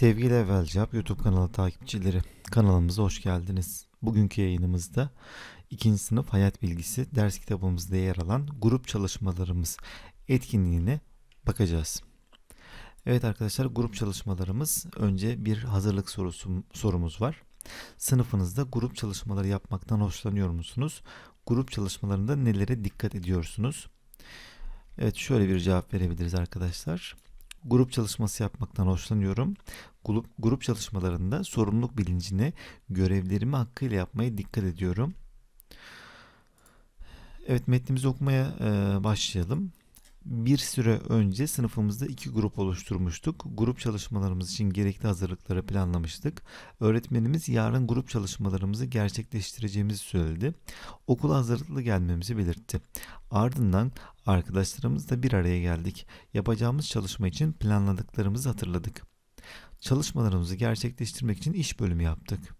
Sevgili Evvelcap YouTube kanalı takipçileri, kanalımıza hoş geldiniz. Bugünkü yayınımızda 2. sınıf hayat bilgisi ders kitabımızda yer alan grup çalışmalarımız etkinliğine bakacağız. Evet arkadaşlar grup çalışmalarımız önce bir hazırlık sorusu, sorumuz var. Sınıfınızda grup çalışmaları yapmaktan hoşlanıyor musunuz? Grup çalışmalarında nelere dikkat ediyorsunuz? Evet şöyle bir cevap verebiliriz arkadaşlar. Arkadaşlar grup çalışması yapmaktan hoşlanıyorum. Grup, grup çalışmalarında sorumluluk bilincini görevlerimi hakkıyla yapmaya dikkat ediyorum. Evet metnimizi okumaya e, başlayalım bir süre önce sınıfımızda iki grup oluşturmuştuk. Grup çalışmalarımız için gerekli hazırlıkları planlamıştık. Öğretmenimiz yarın grup çalışmalarımızı gerçekleştireceğimizi söyledi. Okula hazırlıklı gelmemizi belirtti. Ardından arkadaşlarımızla bir araya geldik. Yapacağımız çalışma için planladıklarımızı hatırladık. Çalışmalarımızı gerçekleştirmek için iş bölümü yaptık.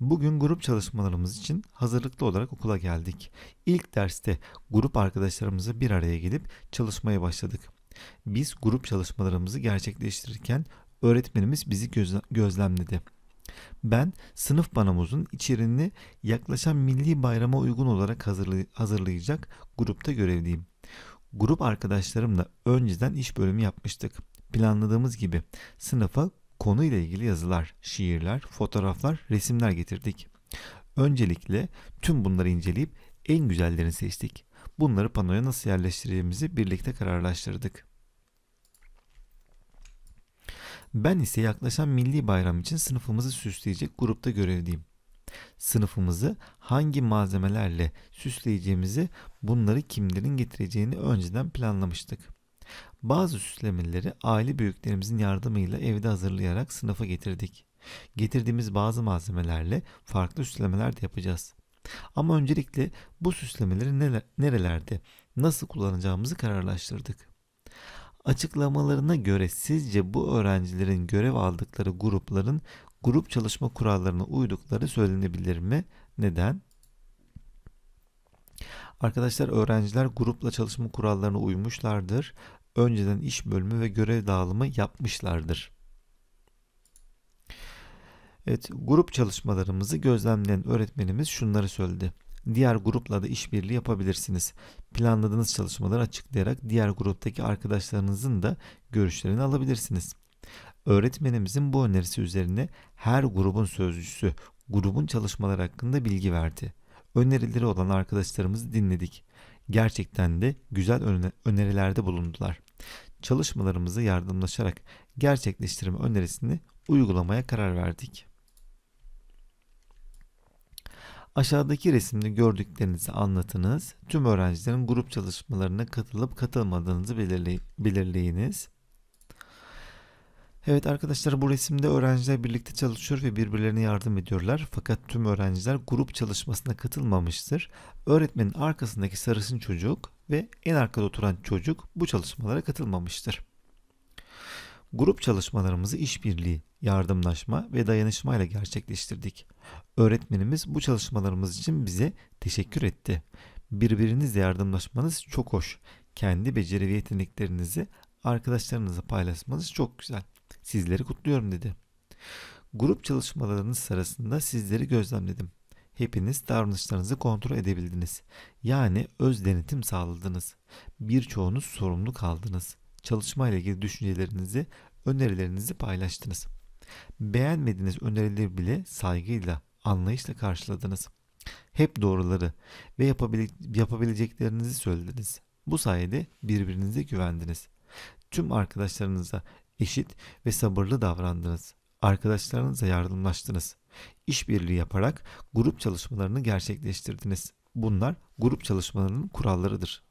Bugün grup çalışmalarımız için hazırlıklı olarak okula geldik. İlk derste grup arkadaşlarımızı bir araya gelip çalışmaya başladık. Biz grup çalışmalarımızı gerçekleştirirken öğretmenimiz bizi gözlemledi. Ben sınıf panomuzun içerini yaklaşan milli bayrama uygun olarak hazırlayacak grupta görevliyim. Grup arkadaşlarımla önceden iş bölümü yapmıştık. Planladığımız gibi sınıfa konuyla ilgili yazılar, şiirler, fotoğraflar, resimler getirdik. Öncelikle tüm bunları inceleyip en güzellerini seçtik. Bunları panoya nasıl yerleştireceğimizi birlikte kararlaştırdık. Ben ise yaklaşan milli bayram için sınıfımızı süsleyecek grupta görevliyim. Sınıfımızı hangi malzemelerle süsleyeceğimizi bunları kimlerin getireceğini önceden planlamıştık. Bazı süslemeleri aile büyüklerimizin yardımıyla evde hazırlayarak sınıfa getirdik. Getirdiğimiz bazı malzemelerle farklı süslemeler de yapacağız. Ama öncelikle bu süslemeleri neler, nerelerde, nasıl kullanacağımızı kararlaştırdık. Açıklamalarına göre sizce bu öğrencilerin görev aldıkları grupların grup çalışma kurallarına uydukları söylenebilir mi? Neden? Arkadaşlar öğrenciler grupla çalışma kurallarına uymuşlardır önceden iş bölümü ve görev dağılımı yapmışlardır. Evet, grup çalışmalarımızı gözlemleyen öğretmenimiz şunları söyledi. Diğer grupla da işbirliği yapabilirsiniz. Planladığınız çalışmaları açıklayarak diğer gruptaki arkadaşlarınızın da görüşlerini alabilirsiniz. Öğretmenimizin bu önerisi üzerine her grubun sözcüsü grubun çalışmaları hakkında bilgi verdi. Önerileri olan arkadaşlarımızı dinledik gerçekten de güzel önerilerde bulundular. Çalışmalarımızı yardımlaşarak gerçekleştirme önerisini uygulamaya karar verdik. Aşağıdaki resimde gördüklerinizi anlatınız. Tüm öğrencilerin grup çalışmalarına katılıp katılmadığınızı belirleyiniz. Evet arkadaşlar bu resimde öğrenciler birlikte çalışıyor ve birbirlerine yardım ediyorlar. Fakat tüm öğrenciler grup çalışmasına katılmamıştır. Öğretmenin arkasındaki sarısın çocuk ve en arkada oturan çocuk bu çalışmalara katılmamıştır. Grup çalışmalarımızı işbirliği, yardımlaşma ve dayanışma ile gerçekleştirdik. Öğretmenimiz bu çalışmalarımız için bize teşekkür etti. Birbirinizle yardımlaşmanız çok hoş. Kendi beceri ve yeteneklerinizi arkadaşlarınızla paylaşmanız çok güzel. Sizleri kutluyorum dedi. Grup çalışmalarınız sırasında sizleri gözlemledim. Hepiniz davranışlarınızı kontrol edebildiniz. Yani öz denetim sağladınız. Birçoğunuz sorumlu kaldınız. Çalışma ile ilgili düşüncelerinizi, önerilerinizi paylaştınız. Beğenmediğiniz önerileri bile saygıyla, anlayışla karşıladınız. Hep doğruları ve yapabile- yapabileceklerinizi söylediniz. Bu sayede birbirinize güvendiniz. Tüm arkadaşlarınıza eşit ve sabırlı davrandınız. Arkadaşlarınıza yardımlaştınız. İşbirliği yaparak grup çalışmalarını gerçekleştirdiniz. Bunlar grup çalışmalarının kurallarıdır.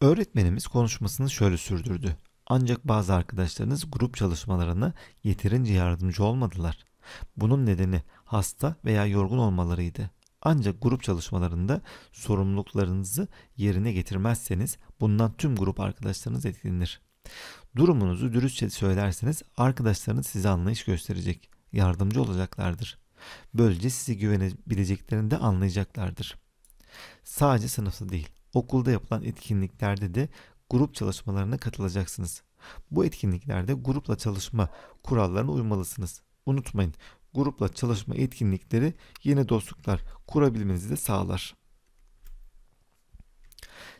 Öğretmenimiz konuşmasını şöyle sürdürdü. Ancak bazı arkadaşlarınız grup çalışmalarına yeterince yardımcı olmadılar. Bunun nedeni hasta veya yorgun olmalarıydı. Ancak grup çalışmalarında sorumluluklarınızı yerine getirmezseniz bundan tüm grup arkadaşlarınız etkilenir. Durumunuzu dürüstçe şey söylerseniz arkadaşlarınız size anlayış gösterecek, yardımcı olacaklardır. Böylece sizi güvenebileceklerini de anlayacaklardır. Sadece sınıfta değil, okulda yapılan etkinliklerde de grup çalışmalarına katılacaksınız. Bu etkinliklerde grupla çalışma kurallarına uymalısınız. Unutmayın, grupla çalışma etkinlikleri yeni dostluklar kurabilmenizi de sağlar.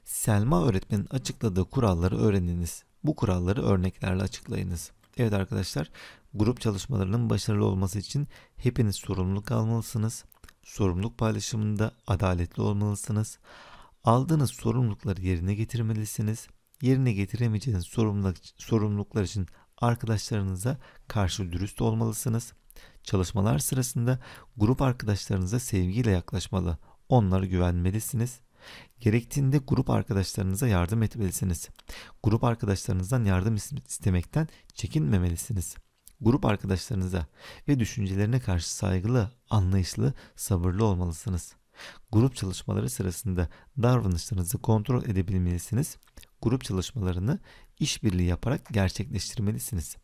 Selma öğretmenin açıkladığı kuralları öğreniniz. Bu kuralları örneklerle açıklayınız. Evet arkadaşlar, grup çalışmalarının başarılı olması için hepiniz sorumluluk almalısınız. Sorumluluk paylaşımında adaletli olmalısınız. Aldığınız sorumlulukları yerine getirmelisiniz. Yerine getiremeyeceğiniz sorumluluklar için arkadaşlarınıza karşı dürüst olmalısınız. Çalışmalar sırasında grup arkadaşlarınıza sevgiyle yaklaşmalı. Onlara güvenmelisiniz. Gerektiğinde grup arkadaşlarınıza yardım etmelisiniz. Grup arkadaşlarınızdan yardım istemekten çekinmemelisiniz. Grup arkadaşlarınıza ve düşüncelerine karşı saygılı, anlayışlı, sabırlı olmalısınız. Grup çalışmaları sırasında davranışlarınızı kontrol edebilmelisiniz. Grup çalışmalarını işbirliği yaparak gerçekleştirmelisiniz.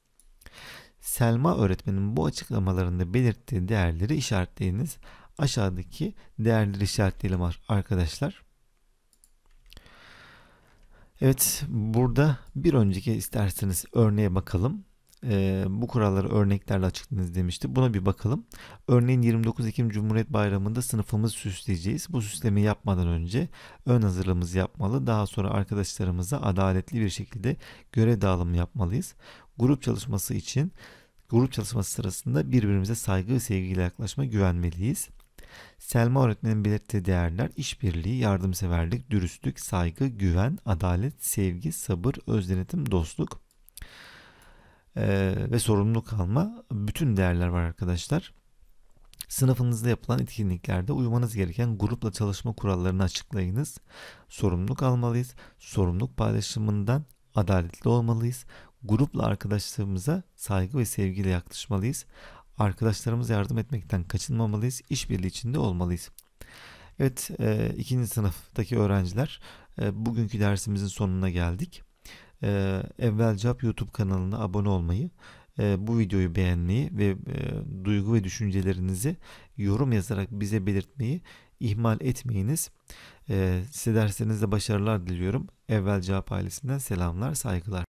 Selma öğretmenin bu açıklamalarında belirttiği değerleri işaretleyiniz. Aşağıdaki değerleri işaretleyelim arkadaşlar. Evet burada bir önceki isterseniz örneğe bakalım e, bu kuralları örneklerle açıkladınız demişti. Buna bir bakalım. Örneğin 29 Ekim Cumhuriyet Bayramı'nda sınıfımızı süsleyeceğiz. Bu süslemi yapmadan önce ön hazırlığımızı yapmalı. Daha sonra arkadaşlarımıza adaletli bir şekilde görev dağılımı yapmalıyız. Grup çalışması için grup çalışması sırasında birbirimize saygı ve sevgiyle yaklaşma güvenmeliyiz. Selma öğretmenin belirttiği değerler işbirliği, yardımseverlik, dürüstlük, saygı, güven, adalet, sevgi, sabır, özdenetim, dostluk. Ee, ve sorumluluk alma bütün değerler var arkadaşlar. Sınıfınızda yapılan etkinliklerde uyumanız gereken grupla çalışma kurallarını açıklayınız. Sorumluluk almalıyız. Sorumluluk paylaşımından adaletli olmalıyız. Grupla arkadaşlarımıza saygı ve sevgiyle yaklaşmalıyız. arkadaşlarımız yardım etmekten kaçınmamalıyız. İşbirliği içinde olmalıyız. Evet, e, ikinci sınıftaki öğrenciler e, bugünkü dersimizin sonuna geldik e, ee, Evvelcap YouTube kanalına abone olmayı, e, bu videoyu beğenmeyi ve e, duygu ve düşüncelerinizi yorum yazarak bize belirtmeyi ihmal etmeyiniz. E, size derslerinizde başarılar diliyorum. Evvel Cevap ailesinden selamlar, saygılar.